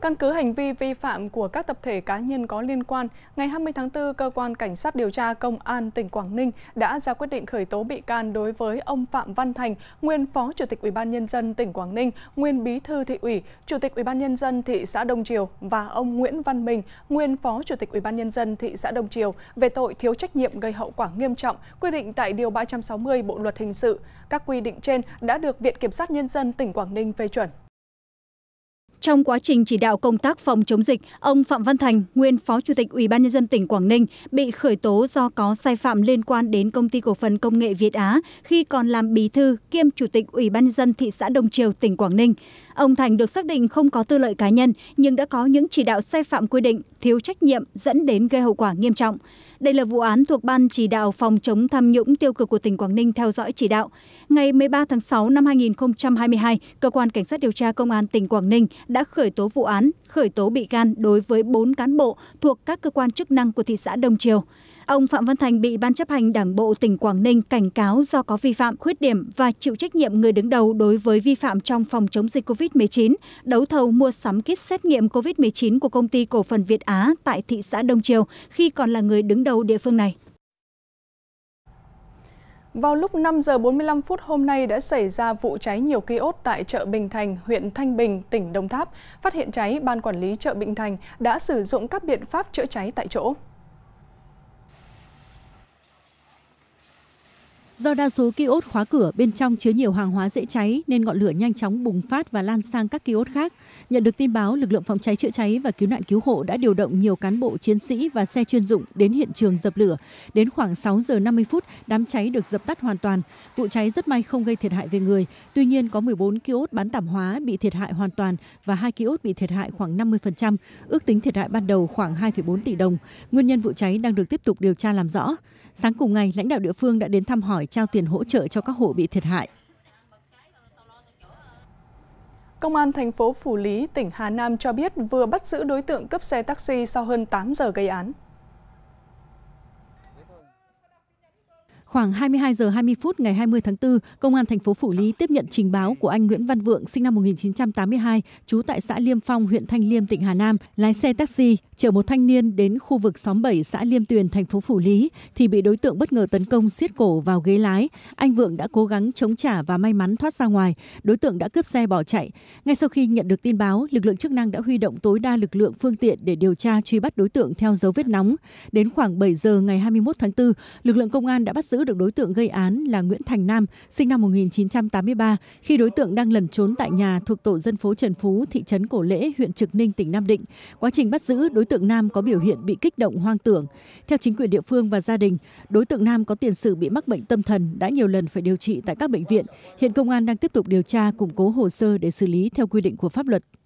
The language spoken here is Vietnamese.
Căn cứ hành vi vi phạm của các tập thể cá nhân có liên quan, ngày 20 tháng 4, Cơ quan Cảnh sát điều tra Công an tỉnh Quảng Ninh đã ra quyết định khởi tố bị can đối với ông Phạm Văn Thành, nguyên Phó Chủ tịch UBND tỉnh Quảng Ninh, nguyên Bí thư thị ủy, Chủ tịch UBND thị xã Đông Triều và ông Nguyễn Văn Bình, nguyên Phó Chủ tịch UBND thị xã Đông Triều về tội thiếu trách nhiệm gây hậu quả nghiêm trọng quy định tại Điều 360 Bộ Luật Hình sự. Các quy định trên đã được Viện Kiểm sát Nhân dân tỉnh Quảng Ninh phê chuẩn trong quá trình chỉ đạo công tác phòng chống dịch ông phạm văn thành nguyên phó chủ tịch ủy ban nhân dân tỉnh quảng ninh bị khởi tố do có sai phạm liên quan đến công ty cổ phần công nghệ việt á khi còn làm bí thư kiêm chủ tịch ủy ban dân thị xã đông triều tỉnh quảng ninh ông thành được xác định không có tư lợi cá nhân nhưng đã có những chỉ đạo sai phạm quy định thiếu trách nhiệm dẫn đến gây hậu quả nghiêm trọng đây là vụ án thuộc ban chỉ đạo phòng chống tham nhũng tiêu cực của tỉnh quảng ninh theo dõi chỉ đạo ngày 13 tháng 6 năm 2022 cơ quan cảnh sát điều tra công an tỉnh quảng ninh đã khởi tố vụ án khởi tố bị can đối với bốn cán bộ thuộc các cơ quan chức năng của thị xã đông triều ông phạm văn thành bị ban chấp hành đảng bộ tỉnh quảng ninh cảnh cáo do có vi phạm khuyết điểm và chịu trách nhiệm người đứng đầu đối với vi phạm trong phòng chống dịch covid một mươi chín đấu thầu mua sắm kit xét nghiệm covid một mươi chín của công ty cổ phần việt á tại thị xã đông triều khi còn là người đứng đầu địa phương này vào lúc 5 giờ 45 phút hôm nay đã xảy ra vụ cháy nhiều ốt tại chợ Bình Thành, huyện Thanh Bình, tỉnh Đồng Tháp. Phát hiện cháy, Ban Quản lý chợ Bình Thành đã sử dụng các biện pháp chữa cháy tại chỗ. Do đa số kiosk khóa cửa bên trong chứa nhiều hàng hóa dễ cháy nên ngọn lửa nhanh chóng bùng phát và lan sang các kiosk khác. Nhận được tin báo, lực lượng phòng cháy chữa cháy và cứu nạn cứu hộ đã điều động nhiều cán bộ chiến sĩ và xe chuyên dụng đến hiện trường dập lửa. Đến khoảng 6 giờ 50 phút, đám cháy được dập tắt hoàn toàn. Vụ cháy rất may không gây thiệt hại về người, tuy nhiên có 14 kiosk bán tạp hóa bị thiệt hại hoàn toàn và hai kiosk bị thiệt hại khoảng 50%, ước tính thiệt hại ban đầu khoảng 2,4 tỷ đồng. Nguyên nhân vụ cháy đang được tiếp tục điều tra làm rõ. Sáng cùng ngày, lãnh đạo địa phương đã đến thăm hỏi trao tiền hỗ trợ cho các hộ bị thiệt hại. Công an thành phố Phủ Lý, tỉnh Hà Nam cho biết vừa bắt giữ đối tượng cướp xe taxi sau hơn 8 giờ gây án. Khoảng 22 giờ 20 phút ngày 20 tháng 4, Công an thành phố Phủ Lý tiếp nhận trình báo của anh Nguyễn Văn Vượng sinh năm 1982, trú tại xã Liêm Phong, huyện Thanh Liêm, tỉnh Hà Nam, lái xe taxi chở một thanh niên đến khu vực xóm 7 xã Liêm Tuyền, thành phố Phủ Lý thì bị đối tượng bất ngờ tấn công siết cổ vào ghế lái. Anh Vượng đã cố gắng chống trả và may mắn thoát ra ngoài, đối tượng đã cướp xe bỏ chạy. Ngay sau khi nhận được tin báo, lực lượng chức năng đã huy động tối đa lực lượng phương tiện để điều tra truy bắt đối tượng theo dấu vết nóng. Đến khoảng 7 giờ ngày 21 tháng 4, lực lượng công an đã bắt giữ giữ được đối tượng gây án là Nguyễn Thành Nam, sinh năm 1983, khi đối tượng đang lẩn trốn tại nhà thuộc tổ dân phố Trần Phú, thị trấn Cổ Lễ, huyện Trực Ninh, tỉnh Nam Định. Quá trình bắt giữ, đối tượng Nam có biểu hiện bị kích động hoang tưởng. Theo chính quyền địa phương và gia đình, đối tượng Nam có tiền sử bị mắc bệnh tâm thần, đã nhiều lần phải điều trị tại các bệnh viện. Hiện công an đang tiếp tục điều tra, củng cố hồ sơ để xử lý theo quy định của pháp luật.